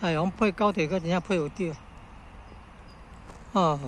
太阳配高铁，搁真正配有对，哦。